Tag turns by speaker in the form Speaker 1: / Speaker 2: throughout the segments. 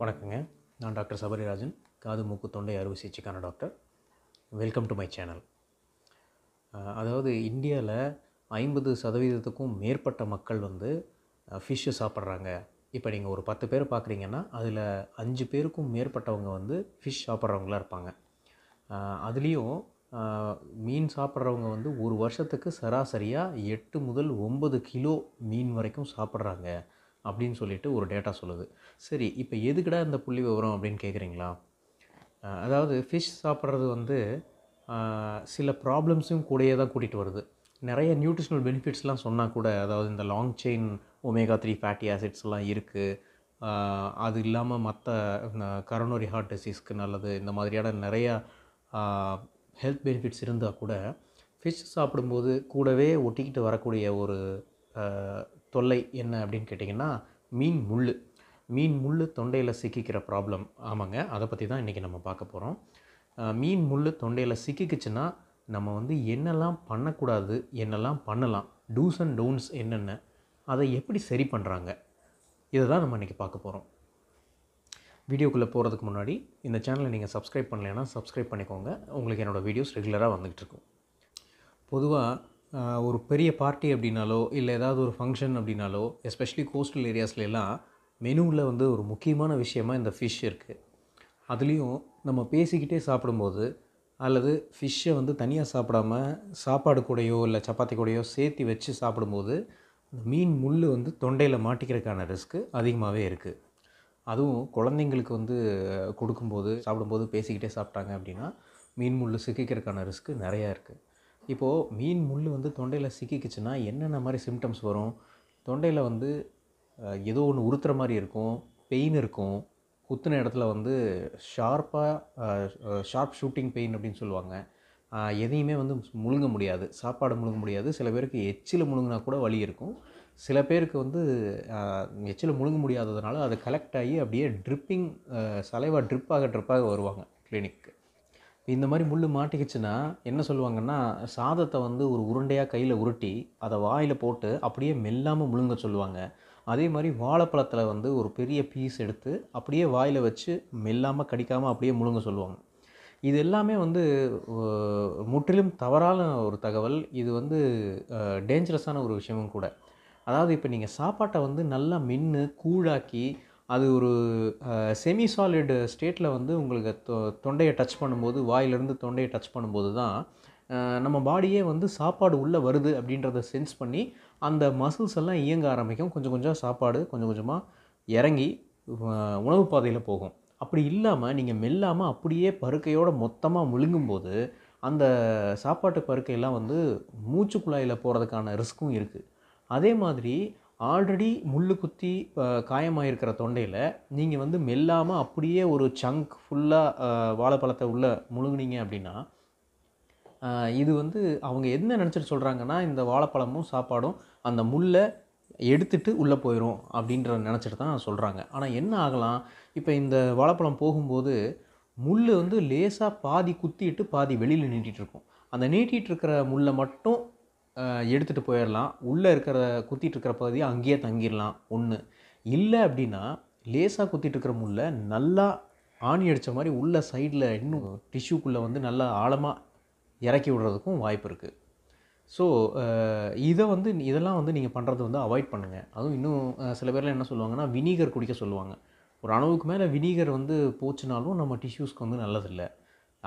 Speaker 1: வணக்கங்க நான் டாக்டர் சபரிராஜன் காது மூக்கு தொண்டை அறுவை சிகிச்சைக்கான doctor welcome to my channel அதாவது இந்தியாவில் ஐம்பது சதவீதத்துக்கும் மேற்பட்ட மக்கள் வந்து ஃபிஷ்ஷு சாப்பிட்றாங்க இப்போ நீங்கள் ஒரு பத்து பேர் பார்க்குறீங்கன்னா அதில் அஞ்சு பேருக்கும் மேற்பட்டவங்க வந்து ஃபிஷ் சாப்பிட்றவங்களாக இருப்பாங்க அதுலேயும் மீன் சாப்பிட்றவங்க வந்து ஒரு வருஷத்துக்கு சராசரியாக எட்டு முதல் ஒம்பது கிலோ மீன் வரைக்கும் சாப்பிட்றாங்க அப்படின்னு சொல்லிட்டு ஒரு டேட்டா சொல்லுது சரி இப்போ எதுக்கடா இந்த புள்ளி விவரம் அப்படின்னு கேட்குறீங்களா அதாவது ஃபிஷ் சாப்பிட்றது வந்து சில ப்ராப்ளம்ஸும் கூடயே தான் கூட்டிகிட்டு வருது நிறைய நியூட்ரிஷனல் பெனிஃபிட்ஸ்லாம் சொன்னால் கூட அதாவது இந்த long chain omega three fatty ஆசிட்ஸ்லாம் இருக்குது அது இல்லாமல் மற்ற இந்த கரோனரி ஹார்ட் டிசீஸ்க்கு நல்லது இந்த மாதிரியான நிறையா ஹெல்த் பெனிஃபிட்ஸ் இருந்தால் கூட ஃபிஷ் சாப்பிடும்போது கூடவே ஒட்டிக்கிட்டு வரக்கூடிய ஒரு தொல்லை என்ன அப்படின்னு கேட்டிங்கன்னா மீன் முள் மீன் முள் தொண்டையில் சிக்கிக்கிற ப்ராப்ளம் ஆமாங்க அதை பற்றி தான் இன்றைக்கி நம்ம பார்க்க போகிறோம் மீன் முள் தொண்டையில் சிக்கிக்குச்சுன்னா நம்ம வந்து என்னெல்லாம் பண்ணக்கூடாது என்னெல்லாம் பண்ணலாம் டூஸ் அண்ட் டோன்ஸ் என்னென்ன அதை எப்படி சரி பண்ணுறாங்க இதை தான் நம்ம இன்றைக்கி பார்க்க போகிறோம் வீடியோக்குள்ளே போகிறதுக்கு முன்னாடி இந்த சேனலை நீங்கள் சப்ஸ்கிரைப் பண்ணலைன்னா சப்ஸ்கிரைப் பண்ணிக்கோங்க உங்களுக்கு என்னோடய வீடியோஸ் ரெகுலராக வந்துகிட்டு இருக்கும் பொதுவாக ஒரு பெரிய பார்ட்டி அப்படின்னாலோ இல்லை ஏதாவது ஒரு ஃபங்க்ஷன் அப்படின்னாலோ எஸ்பெஷலி கோஸ்டல் ஏரியாஸ்லாம் மெனுவில் வந்து ஒரு முக்கியமான விஷயமாக இந்த ஃபிஷ் இருக்குது அதுலேயும் நம்ம பேசிக்கிட்டே சாப்பிடும்போது அல்லது ஃபிஷ்ஷை வந்து தனியாக சாப்பிடாம சாப்பாடு கூடையோ இல்லை சப்பாத்தி கூடையோ சேர்த்து வச்சு சாப்பிடும்போது அந்த மீன் முள் வந்து தொண்டையில் மாட்டிக்கிறதுக்கான ரிஸ்க்கு அதிகமாகவே இருக்குது அதுவும் குழந்தைங்களுக்கு வந்து கொடுக்கும்போது சாப்பிடும்போது பேசிக்கிட்டே சாப்பிட்டாங்க அப்படின்னா மீன் முள் சிக்கிக்கிறதுக்கான ரிஸ்க்கு நிறையா இருக்குது இப்போது மீன் முள் வந்து தொண்டையில் சிக்கிக்குச்சுன்னா என்னென்ன மாதிரி சிம்டம்ஸ் வரும் தொண்டையில் வந்து ஏதோ ஒன்று உறுத்துற மாதிரி இருக்கும் பெயின் இருக்கும் குத்துன இடத்துல வந்து ஷார்ப்பாக ஷார்ப் ஷூட்டிங் பெயின் அப்படின்னு சொல்லுவாங்க எதையுமே வந்து முழுங்க முடியாது சாப்பாடு முழுங்க முடியாது சில பேருக்கு எச்சில் முழுங்கினா கூட வழி இருக்கும் சில பேருக்கு வந்து எச்சில் முழுங்க முடியாததுனால அது கலெக்ட் ஆகி அப்படியே ட்ரிப்பிங் சலைவாக ட்ரிப்பாக ட்ரிப்பாக வருவாங்க கிளினிக்கு இந்த மாதிரி முள் மாட்டிக்கிச்சுன்னா என்ன சொல்லுவாங்கன்னா சாதத்தை வந்து ஒரு உருண்டையாக கையில் உருட்டி அதை வாயில் போட்டு அப்படியே மெல்லாமல் முழுங்க சொல்லுவாங்க அதே மாதிரி வாழைப்பழத்தில் வந்து ஒரு பெரிய பீஸ் எடுத்து அப்படியே வாயில் வச்சு மெல்லாமல் கடிக்காமல் அப்படியே முழுங்க சொல்லுவாங்க இது எல்லாமே வந்து முற்றிலும் தவறான ஒரு தகவல் இது வந்து டேஞ்சரஸான ஒரு விஷயமும் கூட அதாவது இப்போ நீங்கள் சாப்பாட்டை வந்து நல்லா மின்னு கூழாக்கி அது ஒரு செமி சாலிடு ஸ்டேட்டில் வந்து உங்களுக்கு தொ தொண்டையை டச் பண்ணும்போது வாயிலிருந்து தொண்டையை டச் பண்ணும்போது தான் நம்ம பாடியே வந்து சாப்பாடு உள்ளே வருது அப்படின்றத சென்ஸ் பண்ணி அந்த மசில்ஸ் எல்லாம் இயங்க ஆரம்பிக்கும் கொஞ்சம் கொஞ்சம் சாப்பாடு கொஞ்சம் கொஞ்சமாக இறங்கி உணவு பாதையில் போகும் அப்படி இல்லாமல் நீங்கள் மெல்லாமல் அப்படியே பருக்கையோடு மொத்தமாக முழுங்கும்போது அந்த சாப்பாட்டு பருக்கையெல்லாம் வந்து மூச்சு குழாயில் போகிறதுக்கான ரிஸ்க்கும் இருக்குது அதே மாதிரி ஆல்ரெடி முள் குத்தி காயமாயிருக்கிற தொண்டையில் நீங்கள் வந்து மெல்லாமல் அப்படியே ஒரு சங்க் ஃபுல்லாக வாழைப்பழத்தை உள்ளே முழுங்குனீங்க அப்படின்னா இது வந்து அவங்க என்ன நினச்சிட்டு சொல்கிறாங்கன்னா இந்த வாழைப்பழமும் சாப்பாடும் அந்த முள்ளை எடுத்துட்டு உள்ளே போயிடும் அப்படின்ற நினச்சிட்டு தான் சொல்கிறாங்க ஆனால் என்ன ஆகலாம் இப்போ இந்த வாழைப்பழம் போகும்போது முள் வந்து லேசாக பாதி குத்திட்டு பாதி வெளியில் நீட்டிகிட்டு இருக்கும் அந்த நீட்டிகிட்டு இருக்கிற முள்ளை மட்டும் எடுத்துகிட்டு போயிடலாம் உள்ளே இருக்கிற குத்திகிட்டு இருக்கிற பகுதியை அங்கேயே தங்கிடலாம் ஒன்று இல்லை அப்படின்னா லேசாக குத்திட்டு இருக்கிற முள்ள நல்லா ஆணி அடித்த மாதிரி உள்ள சைடில் இன்னும் டிஷ்யூக்குள்ளே வந்து நல்லா ஆழமாக இறக்கி விடுறதுக்கும் வாய்ப்பு இருக்குது ஸோ இதை வந்து இதெல்லாம் வந்து நீங்கள் பண்ணுறது வந்து அவாய்ட் பண்ணுங்கள் அதுவும் இன்னும் சில பேர்லாம் என்ன சொல்லுவாங்கன்னா வினிகர் குடிக்க சொல்லுவாங்க ஒரு அளவுக்கு மேலே வினிகர் வந்து போச்சுனாலும் நம்ம டிஷ்யூஸ்க்கு வந்து நல்லதில்லை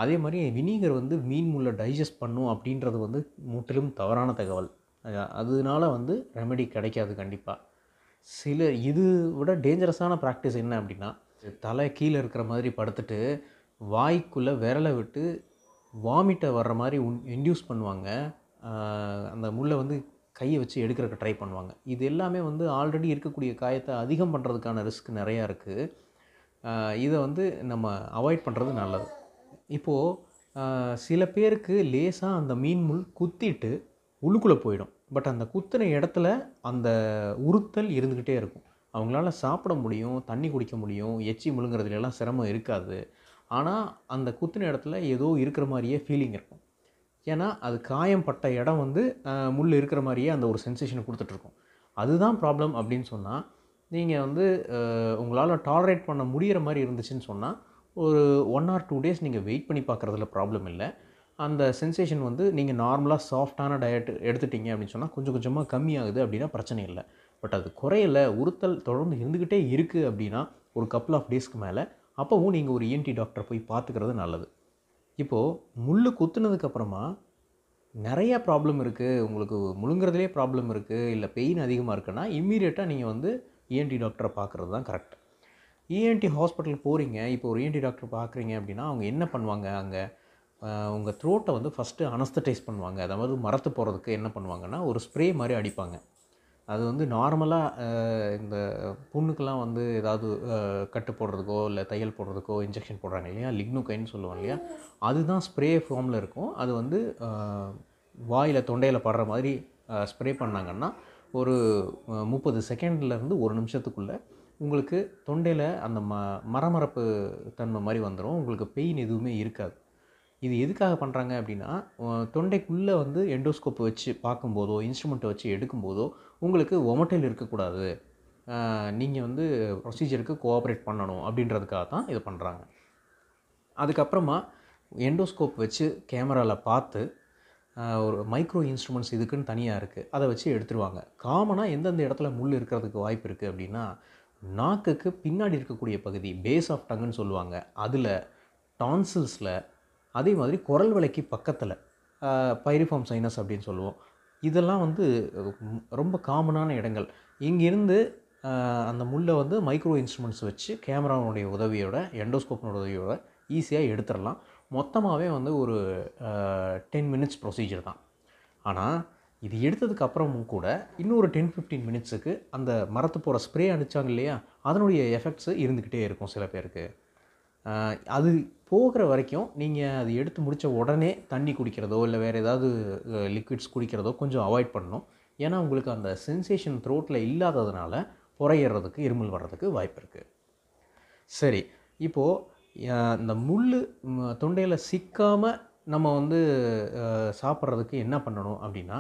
Speaker 1: அதே மாதிரி வினிகர் வந்து மீன் முள்ள டைஜஸ்ட் பண்ணும் அப்படின்றது வந்து முற்றிலும் தவறான தகவல் அதனால வந்து ரெமெடி கிடைக்காது கண்டிப்பாக சில இது விட டேஞ்சரஸான ப்ராக்டிஸ் என்ன அப்படின்னா தலை கீழே இருக்கிற மாதிரி படுத்துட்டு வாய்க்குள்ளே விரலை விட்டு வாமிட்டை வர்ற மாதிரி உன் இன்டியூஸ் பண்ணுவாங்க அந்த முள்ளை வந்து கையை வச்சு எடுக்கிறக்கு ட்ரை பண்ணுவாங்க இது எல்லாமே வந்து ஆல்ரெடி இருக்கக்கூடிய காயத்தை அதிகம் பண்ணுறதுக்கான ரிஸ்க் நிறையா இருக்குது இதை வந்து நம்ம அவாய்ட் பண்ணுறது நல்லது இப்போது சில பேருக்கு லேசாக அந்த மீன் முள் குத்திட்டு உள்ளுக்குள்ளே போயிடும் பட் அந்த குத்துன இடத்துல அந்த உறுத்தல் இருந்துக்கிட்டே இருக்கும் அவங்களால சாப்பிட முடியும் தண்ணி குடிக்க முடியும் எச்சி முழுங்குறதுலாம் சிரமம் இருக்காது ஆனால் அந்த குத்துன இடத்துல ஏதோ இருக்கிற மாதிரியே ஃபீலிங் இருக்கும் ஏன்னா அது காயம் பட்ட இடம் வந்து முள் இருக்கிற மாதிரியே அந்த ஒரு சென்சேஷனை கொடுத்துட்ருக்கும் அதுதான் ப்ராப்ளம் அப்படின்னு சொன்னால் நீங்கள் வந்து உங்களால் டாலரேட் பண்ண முடிகிற மாதிரி இருந்துச்சுன்னு சொன்னால் ஒரு ஒன் ஆர் டூ டேஸ் நீங்கள் வெயிட் பண்ணி பார்க்குறதுல ப்ராப்ளம் இல்லை அந்த சென்சேஷன் வந்து நீங்கள் நார்மலாக சாஃப்டான டயட் எடுத்துட்டீங்க அப்படின்னு சொன்னால் கொஞ்சம் கொஞ்சமாக கம்மியாகுது அப்படின்னா பிரச்சனை இல்லை பட் அது குறையலை உறுத்தல் தொடர்ந்து இருந்துக்கிட்டே இருக்குது அப்படின்னா ஒரு கப்புள் ஆஃப் டேஸ்க்கு மேலே அப்போவும் நீங்கள் ஒரு இஎன்டி e டாக்டரை போய் பார்த்துக்கிறது நல்லது இப்போது முள் குத்துனதுக்கப்புறமா நிறையா ப்ராப்ளம் இருக்குது உங்களுக்கு முழுங்குறதுலேயே ப்ராப்ளம் இருக்குது இல்லை பெயின் அதிகமாக இருக்குன்னா இம்மீடியட்டாக நீங்கள் வந்து இஎன்டி e டாக்டரை பார்க்குறது தான் கரெக்ட் இஎன்டி e ஹாஸ்பிட்டல் போகிறீங்க இப்போ ஒரு இஎன்டி e டாக்டர் பார்க்குறீங்க அப்படின்னா அவங்க என்ன பண்ணுவாங்க அங்கே உங்கள் த்ரோட்டை வந்து ஃபஸ்ட்டு அனஸ்தடைஸ் பண்ணுவாங்க அதாவது மரத்து போகிறதுக்கு என்ன பண்ணுவாங்கன்னா ஒரு ஸ்ப்ரே மாதிரி அடிப்பாங்க அது வந்து நார்மலாக இந்த புண்ணுக்கெல்லாம் வந்து ஏதாவது கட்டு போடுறதுக்கோ இல்லை தையல் போடுறதுக்கோ இன்ஜெக்ஷன் போடுறாங்க இல்லையா லிக்னோகைன்னு சொல்லுவாங்க இல்லையா அதுதான் ஸ்ப்ரே ஃபார்மில் இருக்கும் அது வந்து வாயில் தொண்டையில் படுற மாதிரி ஸ்ப்ரே பண்ணாங்கன்னா ஒரு முப்பது செகண்ட்லேருந்து ஒரு நிமிஷத்துக்குள்ளே உங்களுக்கு தொண்டையில் அந்த ம மரமரப்பு தன்மை மாதிரி வந்துடும் உங்களுக்கு பெயின் எதுவுமே இருக்காது இது எதுக்காக பண்ணுறாங்க அப்படின்னா தொண்டைக்குள்ளே வந்து எண்டோஸ்கோப் வச்சு பார்க்கும்போதோ இன்ஸ்ட்ருமெண்ட்டை வச்சு எடுக்கும்போதோ உங்களுக்கு ஒமட்டையில் இருக்கக்கூடாது நீங்கள் வந்து ப்ரொசீஜருக்கு கோஆப்ரேட் பண்ணணும் அப்படின்றதுக்காக தான் இதை பண்ணுறாங்க அதுக்கப்புறமா எண்டோஸ்கோப் வச்சு கேமராவில் பார்த்து ஒரு மைக்ரோ இன்ஸ்ட்ருமெண்ட்ஸ் இதுக்குன்னு தனியாக இருக்குது அதை வச்சு எடுத்துருவாங்க காமனாக எந்தெந்த இடத்துல முள் இருக்கிறதுக்கு வாய்ப்பு இருக்குது அப்படின்னா நாக்குக்கு பின்னாடி இருக்கக்கூடிய பகுதி பேஸ் ஆஃப் டங்குன்னு சொல்லுவாங்க அதில் டான்சில்ஸில் அதே மாதிரி குரல் விலைக்கு பக்கத்தில் பைரிஃபார்ம் சைனஸ் அப்படின்னு சொல்லுவோம் இதெல்லாம் வந்து ரொம்ப காமனான இடங்கள் இங்கிருந்து அந்த முள்ளை வந்து மைக்ரோ இன்ஸ்ட்ருமெண்ட்ஸ் வச்சு கேமராவுடைய உதவியோட எண்டோஸ்கோப்பினோட உதவியோட ஈஸியாக எடுத்துடலாம் மொத்தமாகவே வந்து ஒரு டென் மினிட்ஸ் ப்ரொசீஜர் தான் ஆனால் இது எடுத்ததுக்கப்புறமும் கூட இன்னொரு டென் ஃபிஃப்டீன் மினிட்ஸுக்கு அந்த மரத்து போகிற ஸ்ப்ரே அடித்தாங்க இல்லையா அதனுடைய எஃபெக்ட்ஸு இருந்துக்கிட்டே இருக்கும் சில பேருக்கு அது போகிற வரைக்கும் நீங்கள் அது எடுத்து முடித்த உடனே தண்ணி குடிக்கிறதோ இல்லை வேறு ஏதாவது லிக்விட்ஸ் குடிக்கிறதோ கொஞ்சம் அவாய்ட் பண்ணணும் ஏன்னா உங்களுக்கு அந்த சென்சேஷன் த்ரோட்டில் இல்லாததுனால புறையிறதுக்கு இருமல் வர்றதுக்கு வாய்ப்பு இருக்குது சரி இப்போது இந்த முள் தொண்டையில் சிக்காமல் நம்ம வந்து சாப்பிட்றதுக்கு என்ன பண்ணணும் அப்படின்னா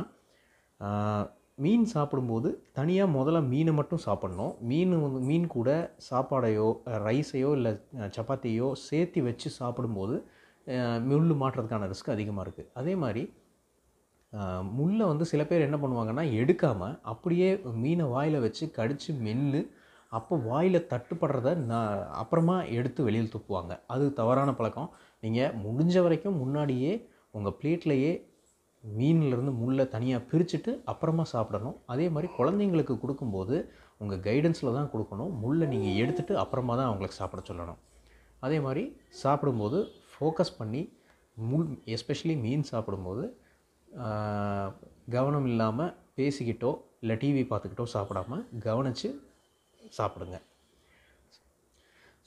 Speaker 1: மீன் சாப்பிடும்போது தனியாக முதல்ல மீனை மட்டும் சாப்பிட்ணும் மீன் வந்து மீன் கூட சாப்பாடையோ ரைஸையோ இல்லை சப்பாத்தியோ சேர்த்து வச்சு சாப்பிடும்போது முள் மாட்டுறதுக்கான ரிஸ்க் அதிகமாக இருக்குது அதே மாதிரி முள்ளை வந்து சில பேர் என்ன பண்ணுவாங்கன்னா எடுக்காமல் அப்படியே மீனை வாயில் வச்சு கடித்து மெல்லு அப்போ வாயில் தட்டுப்படுறத நான் அப்புறமா எடுத்து வெளியில் துப்புவாங்க அது தவறான பழக்கம் நீங்கள் முடிஞ்ச வரைக்கும் முன்னாடியே உங்கள் பிளேட்லேயே மீன்லேருந்து முள்ளை தனியாக பிரிச்சுட்டு அப்புறமா சாப்பிடணும் அதே மாதிரி குழந்தைங்களுக்கு கொடுக்கும்போது உங்கள் கைடன்ஸில் தான் கொடுக்கணும் முள்ளை நீங்கள் எடுத்துகிட்டு அப்புறமா தான் அவங்களுக்கு சாப்பிட சொல்லணும் அதே மாதிரி சாப்பிடும்போது ஃபோக்கஸ் பண்ணி முள் எஸ்பெஷலி மீன் சாப்பிடும்போது கவனம் இல்லாமல் பேசிக்கிட்டோ இல்லை டிவி பார்த்துக்கிட்டோ சாப்பிடாமல் கவனித்து சாப்பிடுங்க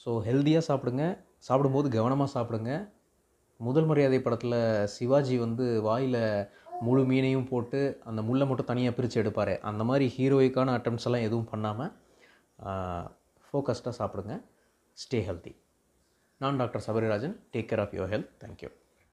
Speaker 1: ஸோ ஹெல்த்தியாக சாப்பிடுங்க சாப்பிடும்போது கவனமாக சாப்பிடுங்க முதல் மரியாதை படத்தில் சிவாஜி வந்து வாயில் முழு மீனையும் போட்டு அந்த முள்ளை மட்டும் தனியாக பிரித்து எடுப்பார் அந்த மாதிரி ஹீரோயிக்கான அட்டம்ஸ் எல்லாம் எதுவும் பண்ணாமல் ஃபோக்கஸ்டாக சாப்பிடுங்க ஸ்டே ஹெல்த்தி நான் doctor Sabarirajan take care of your health thank you